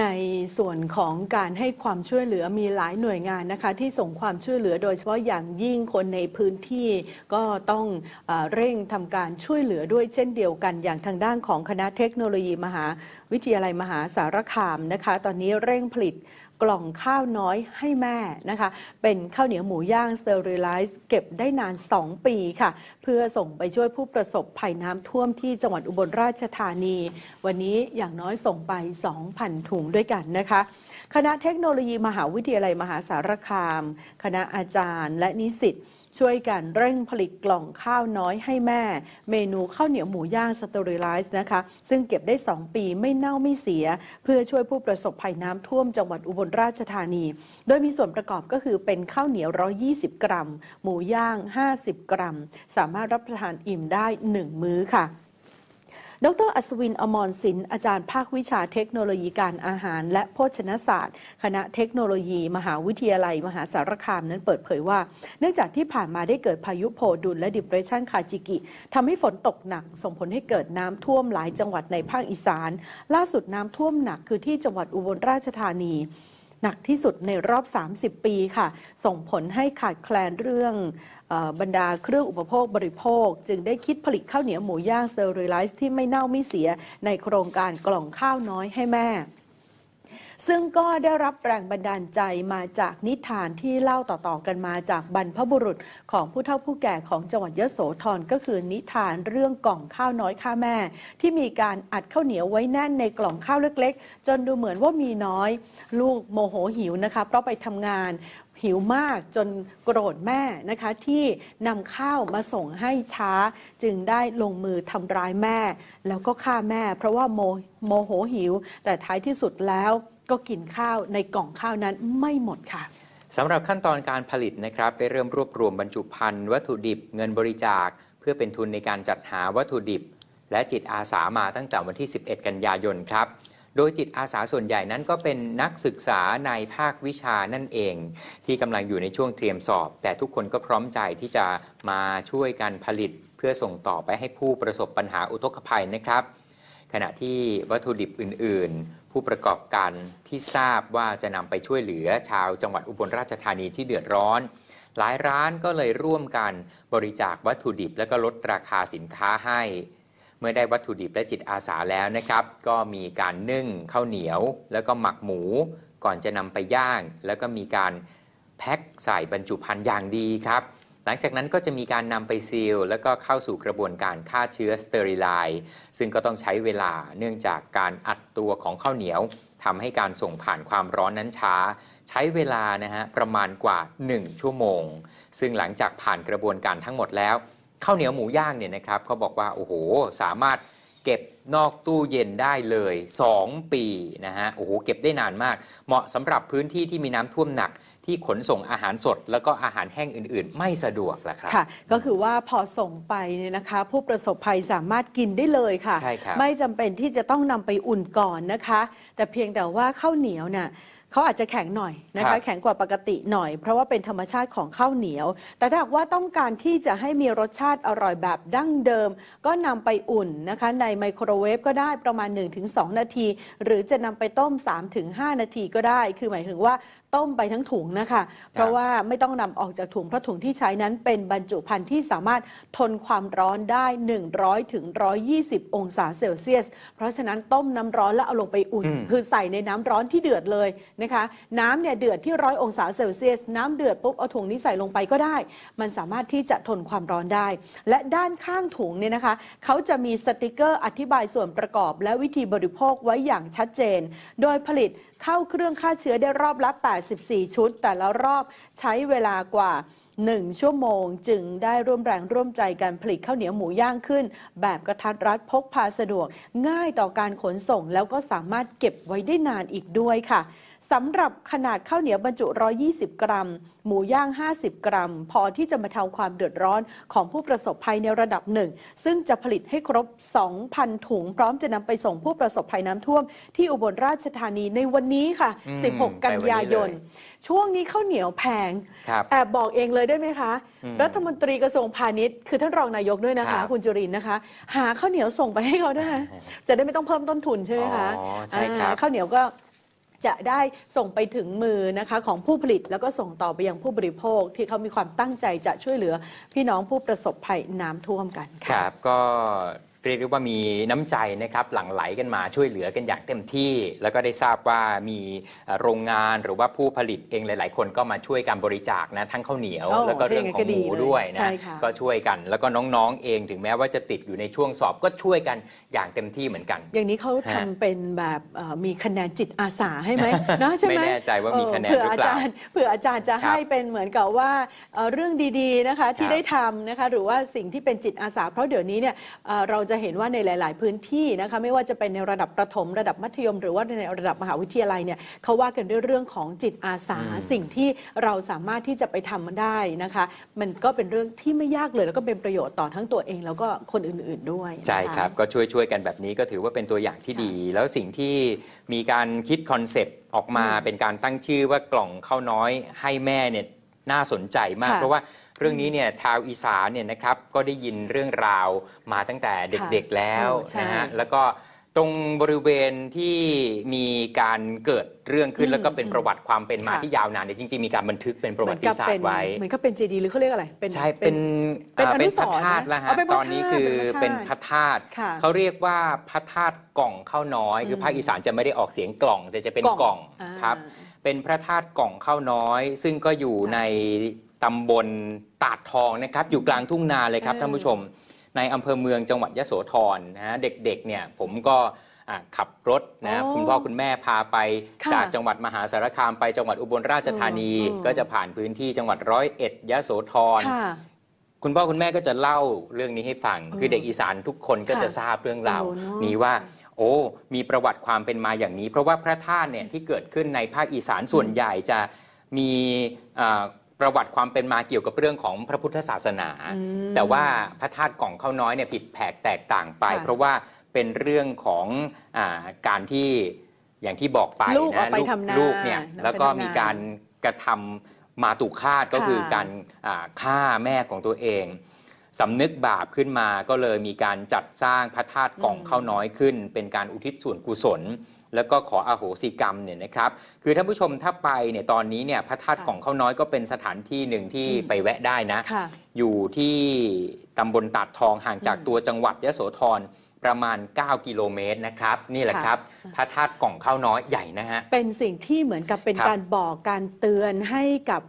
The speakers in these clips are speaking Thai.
ในส่วนของการให้ความช่วยเหลือมีหลายหน่วยงานนะคะ ที่ส่งความช่วยเหลือ โดยเฉพาะอย่างยิ่งคนในพื้นที่ก็ต้องเอเร่งทำการช่วยเหลือด้วยเช่นเดียวกัน อย่างทางด้านของคณะเทคโนโลยีมหาวิทยาลัยมหาสารคามนะคะตอนนี้เร่งผลิตกล่องข้าวน้อยให้แม่นะคะ เป็นข้าวเหนียวหมูย่างสเตอริไลซ์เก็บได้นาน 2 ปีค่ะ เพื่อส่งไปช่วยผู้ประสบภัยน้ำท่วมที่จังหวัดอุบลราชธานี วันนี้อย่างน้อยส่งไป 2,000 ถุงด้วยกันนะคะ คณะเทคโนโลยีมหาวิทยาลัยมหาสารคาม คณะอาจารย์และนิสิตช่วยกันเร่งผลิตกล่องข้าวน้อยให้แม่ เมนูข้าวเหนียวหมูย่างสเตอริไลซ์นะคะซึ่งเก็บได้ 2 ปีไม่เน่าไม่เสีย เพื่อช่วยผู้ประสบภัยน้ำท่วมจังหวัดอุบลราชธานี โดยมีส่วนประกอบก็คือเป็นข้าวเหนียว 120 กรัม หมูย่าง 50 กรัม สามารถรับประทานอิ่มได้ 1 มื้อค่ะ ดรอัศวินอมรศิลป์อาจารย์ภาควิชาเทคโนโลยีการอาหารและโภชนศาสตร์ คณะเทคโนโลยี มหาวิทยาลัย มหาสารคามนั้นเปิดเผยว่า เนื่องจากที่ผ่านมาได้เกิดพายุโพดุลและดิเรชันคาจิกิทำให้ฝนตกหนัก ส่งผลให้เกิดน้ำท่วมหลายจังหวัดในภาคอีสาน ล่าสุดน้ำท่วมหนัก คือที่จังหวัดอุบลราชธานีหนักที่สุดในรอบ 30 ปีค่ะ ส่งผลให้ขาดแคลนเรื่องบรรดาเครื่องอุปโภคบริโภค จึงได้คิดผลิตข้าวเหนียวหมูย่างเซอร์รีไลซ์ที่ไม่เน่าไม่เสียในโครงการกล่องข้าวน้อยให้แม่ซึ่งก็ได้รับแรงบันดาลใจมาจากนิทานที่เล่าต่อๆกันมาจากบรรพบุรุษของผู้เฒ่าผู้แก่ของจังหวัดยโสธรก็คือนิทานเรื่องกล่องข้าวน้อยข้าแม่ ที่มีการอัดข้าวเหนียวไว้แน่นในกล่องข้าวเล็กๆ จนดูเหมือนว่ามีน้อยลูกโมโหหิวนะคะเพราะไปทำงานหิวมากจนโกรธแม่นะคะที่นำข้าวมาส่งให้ช้า จึงได้ลงมือทำร้ายแม่ แล้วก็ฆ่าแม่เพราะว่าโมโมโหหิว แต่ท้ายที่สุดแล้วก็กินข้าวในกล่องข้าวนั้นไม่หมดค่ะสำหรับขั้นตอนการผลิตนะครับได้เริ่มรวบรวมบรรจุภัณฑ์วัตถุดิบเงินบริจาคเพื่อเป็นทุนในการจัดหาวัตถุดิบ และจิตอาสามาตั้งแต่วันที่ 11 กันยายนครับโดยจิตอาสาส่วนใหญ่นั้นก็เป็นนักศึกษาในภาควิชานั่นเอง ที่กำลังอยู่ในช่วงเตรียมสอบ แต่ทุกคนก็พร้อมใจที่จะมาช่วยกันผลิต เพื่อส่งต่อไปให้ผู้ประสบปัญหาอุทกภัยนะครับ ขณะที่วัตถุดิบอื่นๆ ผู้ประกอบการที่ทราบว่าจะนำไปช่วยเหลือชาวจังหวัดอุบลราชธานีที่เดือดร้อน หลายร้านก็เลยร่วมกันบริจาควัตถุดิบและก็ลดราคาสินค้าให้เมื่อได้วัตถุดิบและจิตอาสาแล้วนะครับ ก็มีการนึ่งข้าวเหนียว แล้วก็หมักหมู ก่อนจะนำไปย่าง แล้วก็มีการแพ็คใส่บรรจุภัณฑ์อย่างดีครับ หลังจากนั้นก็จะมีการนำไปซีล แล้วก็เข้าสู่กระบวนการฆ่าเชื้อสเตอริไลซึ่งก็ต้องใช้เวลาเนื่องจากการอัดตัวของข้าวเหนียวทำให้การส่งผ่านความร้อนนั้นช้า ใช้เวลานะฮะประมาณกว่า 1 ชั่วโมง ซึ่งหลังจากผ่านกระบวนการทั้งหมดแล้วข้าวเหนียวหมูย่างเนี่ยนะครับเขาบอกว่าโอ้โหสามารถเก็บนอกตู้เย็นได้เลย 2 ปีนะฮะโอ้โหเก็บได้นานมาก เหมาะสำหรับพื้นที่ที่มีน้ำท่วมหนักที่ขนส่งอาหารสด แล้วก็อาหารแห้งอื่น ๆ ไม่สะดวกแหละครับค่ะ ก็คือว่าพอส่งไปเนี่ยนะคะ ผู้ประสบภัยสามารถกินได้เลยค่ะใช่ครับไม่จำเป็นที่จะต้องนำไปอุ่นก่อนนะคะ แต่เพียงแต่ว่าข้าวเหนียวเนี่ยเขาอาจจะแข็งหน่อยนะคะ แข็งกว่าปกติหน่อย เพราะว่าเป็นธรรมชาติของข้าวเหนียว แต่ถ้าว่าต้องการที่จะให้มีรสชาติอร่อยแบบดั้งเดิม ก็นำไปอุ่นนะคะ ในไมโครเวฟก็ได้ประมาณ 1-2 นาที หรือจะนำไปต้ม 3-5 นาทีก็ได้ คือหมายถึงว่าต้มไปทั้งถุงนะคะ เพราะว่าไม่ต้องนำออกจากถุงเพราะถุงที่ใช้นั้น เป็นบรรจุภัณฑ์ที่สามารถทนความร้อนได้ 100 ถึง 120 องศาเซลเซียส เพราะฉะนั้นต้มน้ำร้อนแล้วเอาลงไปอุ่น คือใส่ในน้ำร้อนที่เดือดเลยนะคะน้ำเนี่ยเดือดที่ร้อยองศาเซลเซียส น้ำเดือดปุ๊บเอาถุงนี้ใส่ลงไปก็ได้ มันสามารถที่จะทนความร้อนได้ และด้านข้างถุงเนี่ยนะคะเขาจะมีสติกเกอร์ อธิบายส่วนประกอบ และวิธีบริโภคไว้อย่างชัดเจน โดยผลิตเข้าเครื่องฆ่าเชื้อได้รอบละ84 ชุด แต่ละรอบใช้เวลากว่า 1 ชั่วโมง จึงได้ร่วมแรงร่วมใจกันผลิตข้าวเหนียวหมูย่างขึ้น แบบกระทัดรัดพกพาสะดวกง่ายต่อการขนส่งแล้วก็สามารถเก็บไว้ได้นานอีกด้วยค่ะสำหรับขนาดข้าวเหนียวบรรจุ 120 กรัม หมูย่าง 50 กรัม พอที่จะมาทำความเดือดร้อนของผู้ประสบภัยในระดับหนึ่ง ซึ่งจะผลิตให้ครบ 2,000 ถุง พร้อมจะนำไปส่งผู้ประสบภัยน้ำท่วมที่อุบลราชธานีในวันนี้ค่ะ 16 กันยายน ช่วงนี้ข้าวเหนียวแพงแอบบอกเองเลยได้ไหมคะ รัฐมนตรีกระทรวงพาณิชย์ คือท่านรองนายกด้วยนะคะ คุณจุรินนะคะ หาข้าวเหนียวส่งไปให้เขาด้วย จะได้ไม่ต้องเพิ่มต้นทุนใช่ไหมคะข้าวเหนียวก็จะได้ส่งไปถึงมือนะคะ ของผู้ผลิตแล้วก็ส่งต่อไปยังผู้บริโภคที่เขามีความตั้งใจจะช่วยเหลือ พี่น้องผู้ประสบภัยน้ำท่วมกันค่ะครับก็เรียกได้ว่ามีน้ำใจนะครับหลั่งไหลกันมาช่วยเหลือกันอย่างเต็มที่ แล้วก็ได้ทราบว่ามีโรงงานหรือว่าผู้ผลิตเองหลายๆคนก็มาช่วยการบริจาคนะทั้งข้าวเหนียว แล้วก็เรื่องของหมูด้วยนะก็ช่วยกัน แล้วก็น้องๆเองถึงแม้ว่าจะติดอยู่ในช่วงสอบก็ช่วยกันอย่างเต็มที่เหมือนกัน อย่างนี้เขาทำเป็นแบบมีคะแนนจิตอาสาให้ไหมนะใช่ไหมไม่แน่ใจว่ามีคะแนนหรือเปล่าเผื่ออาจารย์จะให้เป็นเหมือนกับว่าเรื่องดีๆนะคะที่ได้ทำนะคะหรือว่าสิ่งที่เป็นจิตอาสา เพราะเดี๋ยวนี้เนี่ยเราจะจะเห็นว่าในหลาย ๆ พื้นที่นะคะไม่ว่าจะเป็นในระดับประถม ระดับมัธยม หรือว่าในระดับมหาวิทยาลัยเนี่ยเขาว่ากันด้วยเรื่องของจิตอาสาสิ่งที่เราสามารถที่จะไปทำได้นะคะ มันก็เป็นเรื่องที่ไม่ยากเลยแล้วก็เป็นประโยชน์ต่อทั้งตัวเอง แล้วก็คนอื่น ๆด้วยใช่ครับก็ช่วยช่วยกันแบบนี้ก็ถือว่าเป็นตัวอย่างที่ดี แล้วสิ่งที่มีการคิดคอนเซปต์ออกมาเป็นการตั้งชื่อว่ากล่องข้าวน้อยให้แม่เนี่ยน่าสนใจมากเพราะว่ารื่องนี้เนี่ยชาวอีสานเนี่ยนะครับก็ได้ยินเรื่องราวมาตั้งแต่เด็กๆแล้วนะฮะแล้วก็ตรงบริเวณที่มีการเกิดเรื่องขึ้นแล้วก็เป็นประวัติความเป็นมาที่ยาวนานเนี่ยจริงๆมีการบันทึกเป็นประวัติศาสตร์ไว้เหมือนก็เป็นเจดีหรือเขาเรียกอะไรใช่เป็นเป็นพระธาตุแล้วฮะตอนนี้คือเป็นพระธาตุเขาเรียกว่าพระธาตุกล่องข้าวน้อย คือภาคอีสานจะไม่ได้ออกเสียงกล่องแต่จะเป็นกล่องครับเป็นพระธาตุกล่องข้าวน้อย ซึ่งก็อยู่ในตำบลตาดทองนะครับอยู่กลางทุ่งนาเลยครับท่านผู้ชมในอำเภอเมืองจังหวัดยะโสธรนะเด็กๆเนี่ยผมก็ขับรถนะคุณพ่อคุณแม่พาไปจากจังหวัดมหาสารคามไปจังหวัดอุบลราชธานีก็จะผ่านพื้นที่จังหวัดร้อยเอ็ดยะโสธรคุณพ่อคุณแม่ก็จะเล่าเรื่องนี้ให้ฟัง คือเด็กอีสานทุกคนก็จะทราบเรื่องราวนี้ว่า โอ้มีประวัติความเป็นมาอย่างนี้ เพราะว่าพระธาตุเนี่ยที่เกิดขึ้นในภาคอีสานส่วนใหญ่จะมีอ่ประวัติความเป็นมาเกี่ยวกับเรื่องของพระพุทธศาสนา แต่ว่าพระธาตุกล่องข้าวน้อยเนี่ยผิดแผกแตกต่างไป เพราะว่าเป็นเรื่องของอการที่อย่างที่บอกไปลูกนะลูกลูกเนี่ยแล้วก็มีการกระทำมาตุคาตก็คือการฆ่าแม่ของตัวเองสำนึกบาปขึ้นมาก็เลยมีการจัดสร้างพระธาตุกล่องข้าวน้อยขึ้น เป็นการอุทิศส่วนกุศลแล้วก็ขออโหสิกรรมเนี่ยนะครับ คือท่านผู้ชมถ้าไปเนี่ยตอนนี้เนี่ยพระธาตุของเขาน้อยก็เป็นสถานที่หนึ่งที่ไปแวะได้นะอยู่ที่ตำบลตาดทองห่างจากตัวจังหวัดยะโสธรประมาณ 9 กิโลเมตรนะครับ นี่แหละครับพระธาตุกล่องข้าวน้อยใหญ่นะฮะเป็นสิ่งที่เหมือนกับเป็นการบอกการเตือนให้กับ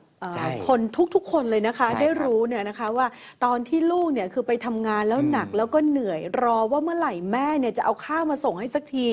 คนทุกๆ คนเลยนะคะได้รู้เนี่ยนะคะว่าตอนที่ลูกเนี่ยคือไปทำงานแล้วหนักแล้วก็เหนื่อย รอว่าเมื่อไหร่แม่เนี่ยจะเอาข้าวมาส่งให้สักที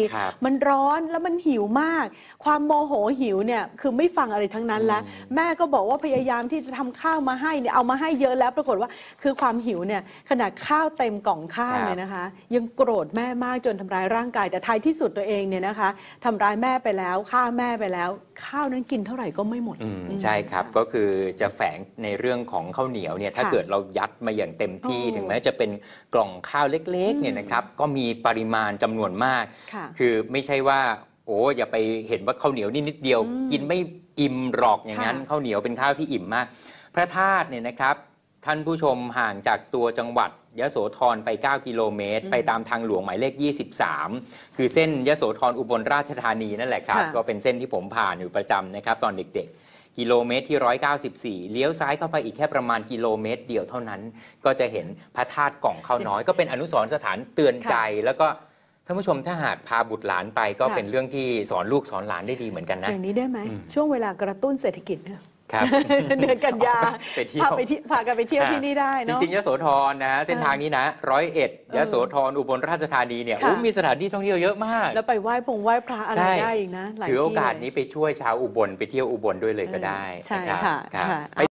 มันร้อนแล้วมันหิวมาก ความโมโหหิวเนี่ยคือไม่ฟังอะไรทั้งนั้นแล้ว แม่ก็บอกว่าพยายามที่จะทำข้าวมาให้เนี่ยเอามาให้เยอะแล้วปรากฏว่าคือความหิวเนี่ยขนาดข้าวเต็มกล่องข้าวเนี่ยนะคะ ยังโกรธแม่มากจนทำร้ายร่างกายแต่ท้ายที่สุดตัวเองเนี่ยนะคะทำร้ายแม่ไปแล้วฆ่าแม่ไปแล้ว ข้าวนั้นกินเท่าไหร่ก็ไม่หมดใช่ครับก็คือคือจะแฝงในเรื่องของข้าวเหนียวเนี่ยถ้าเกิดเรายัดมาอย่างเต็มที่ถึงแม้จะเป็นกล่องข้าวเล็กๆเนี่ยนะครับก็มีปริมาณจำนวนมาก คือไม่ใช่ว่า โอ้อย่าไปเห็นว่าข้าวเหนียวนี่นิดเดียวกินไม่อิ่มหรอกอย่างนั้นข้าวเหนียวเป็นข้าวที่อิ่มมาก พระธาตุเนี่ยนะครับ ท่านผู้ชมห่างจากตัวจังหวัดยโสธรไป 9 กิโลเมตร ไปตามทางหลวงหมายเลข 23 คือเส้นยโสธรอุบลราชธานีนั่นแหละครับ ก็เป็นเส้นที่ผมผ่านอยู่ประจำนะครับตอนเด็กๆกิโลเมตรที่ 194 เลี้ยวซ้ายเข้าไปอีกแค่ประมาณกิโลเมตรเดียวเท่านั้น ก็จะเห็นพระธาตุกล่องข้าวน้อยก็เป็นอนุสรณ์สถานเตือนใจ แล้วก็ท่านผู้ชมถ้าหากพาบุตรหลานไปก็เป็นเรื่องที่สอนลูกสอนหลานได้ดีเหมือนกันนะ อย่างนี้ได้ไหม ช่วงเวลากระตุ้นเศรษฐกิจเนี่ยครับเดือนกันยาพาไปที่พากันไปเที่ยวที่นี่ได้จเนาะริง ๆยโสธรนะเส้นทางนี้นะร้อยเอ็ดยโสธรอุบลราชธานีเนี่ยมีสถานที่ท่องเที่ยวเยอะมาก แล้วไปไหว้พงไหว้ พระอะไรได้อีกนะถือโอกาสนี้ไปช่วยชาวอุบลไปเที่ยวอุบลด้วยเลยก็ได้ ใช่นะครับค่ะ